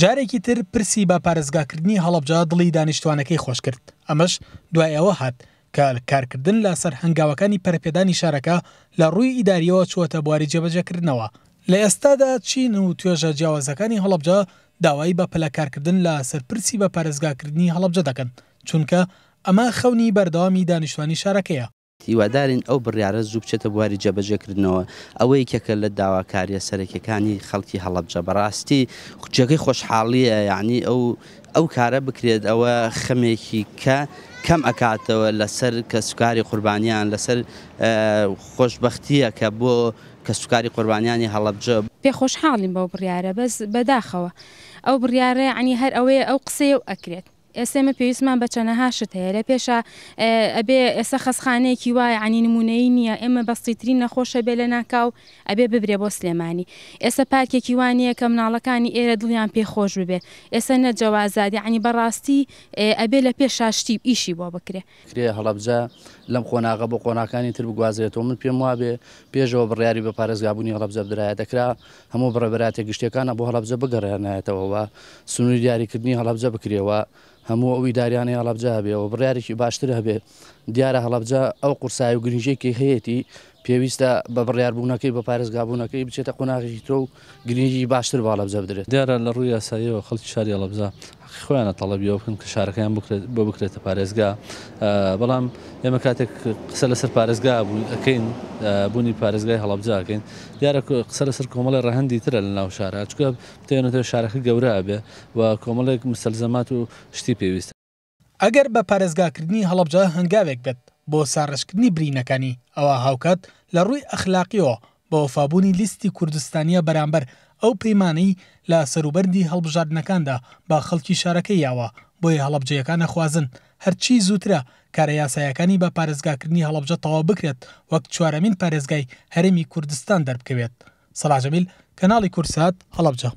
جارێکی تر پرسی بە پارێزگاکردنی هەڵبجا دڵی دانیشتوانەکەی خۆش کرد ئەمەش دوای ئەوە هات کە کارکردن لە سەر هەنگاوەکانی پەرپێدانی شارەکە لە ڕووی ئیداریەوە چوەتە بواری جێبەجەکردنەوە لە ئێستادا چین و توێژە جیاوازەکانی هەڵبجا داوای بە پلەکارکردن لە سەرپرسی بە پارێزگاکردنی هەڵبجە دەکەن چونکە ئەمە خەونی بەردەوامی دانیشتوانی شارەکەیە هیوادارین ئەو بڕیاە زوو بچێتە بواری جەبەجێکردنەوە ئەوەی کێکە لە داواکاریە سەرەکیەکانی خەڵکی هەڵبجە بەڕاستی خوچەکەی خۆشحاڵیە یعنی ئەو ئەو کارە بکرێت ئەوە خەمێکی کە کەم ئەکاتەوە لەسەر کە سوکاری قوربانیان لەسەر خۆشببختیە کە بۆ کە سوکاری قوربانیانی هەڵبجە پێ خۆشحاڵین بەو بڕیاە بەس بەداخەوە ئەو بڕیاە عنی هەر ئەوەیە ئەو قسەیە و ئەکرێت ئێسێمە پێویستمان بە چەنەهاشت هەیە لە پێشە ئەبێ ئێستا خەسخانەیەکی وایە عنی نمونەی نییە ئێمە بەستیترین نەخۆشە بێ لە ناکاو ئەبێ ببرێ بۆ سلێمانی ئێستا پارکێکی وانەیە کە مناڵەکانی ئێرە دڵیان پێخۆش ببێ ئێستا نەجەوازادی عنی بەڕاستی ئەبێ لە پێش شاشتی ئیشی بۆ بکرێ کرێ هەڵەبجە لەم خۆناغە بۆ قۆناکانی تر بگوازێتەوە من پێم وابێ پێشەوە بڕیاری بە پارێزگابوونی هەڵەبجە درایە دەکرا هەموو بڕەبراتێک گشتەکانە بۆ هەڵەبجە بگەڕێنایەتەوە سنووری دیاریکردنی هەڵەبجە بکرێەوە هەموو ئەوی داریانەی هەڵبجا بێ و بڕارێکی باشتر هەبێ دیارە هەڵبجا ئەو قورسای و گرنجێکی هەیەی پێویستە بە بڕیاربوونەکەی بە پارێزگابوونەکەی بچێتە قۆناغی تۆ و گرنجی باشتر باڵەبجە بدرێت دیارە لە ڕووی یاساییەوە خەڵکی شاری هەڵبجا خۆیانە تەڵەبیەوە بکەن کە شارەکەیان بۆ بکرێتە پارێزگا بەڵام ئێمە کاتێک قسە لەسەر پارێزگا بووکەین بوونی پارێزگای هەڵبجاکەین دیارە قسە لەسەر کۆمەڵی ڕەهندی ترە لە ناو شارە چکە بتێنێتەوە شارەکە گەورە بێ و کۆمەڵێک مسلزەمات و شتی پێویستە ئەگەر بە پارێزگاکردنی هەڵبجا هەنگاوێک بێت بۆ ساڕشکردنی برینەکانی ئەوە هاوکات لە ڕووی ئەخلاقیەوە بە وەفابوونی لیستی کوردستانیە بەرامبەر ئەو پەیمانەی لە سەروبەری هەڵبژاردنەکاندا با خەڵکی شارەکەی یاوە بۆیە هەڵبجەکانە خوازن هەرچی زووترە کارە یاسایەکانی بە پارێزگاکردنی هەڵبجە تەوا بکرێت وەک چوارەمین پارێزگای هەرمی کوردستان دەربکەوێت سەلاژەمیل کەناڵی کورسات هەڵبجە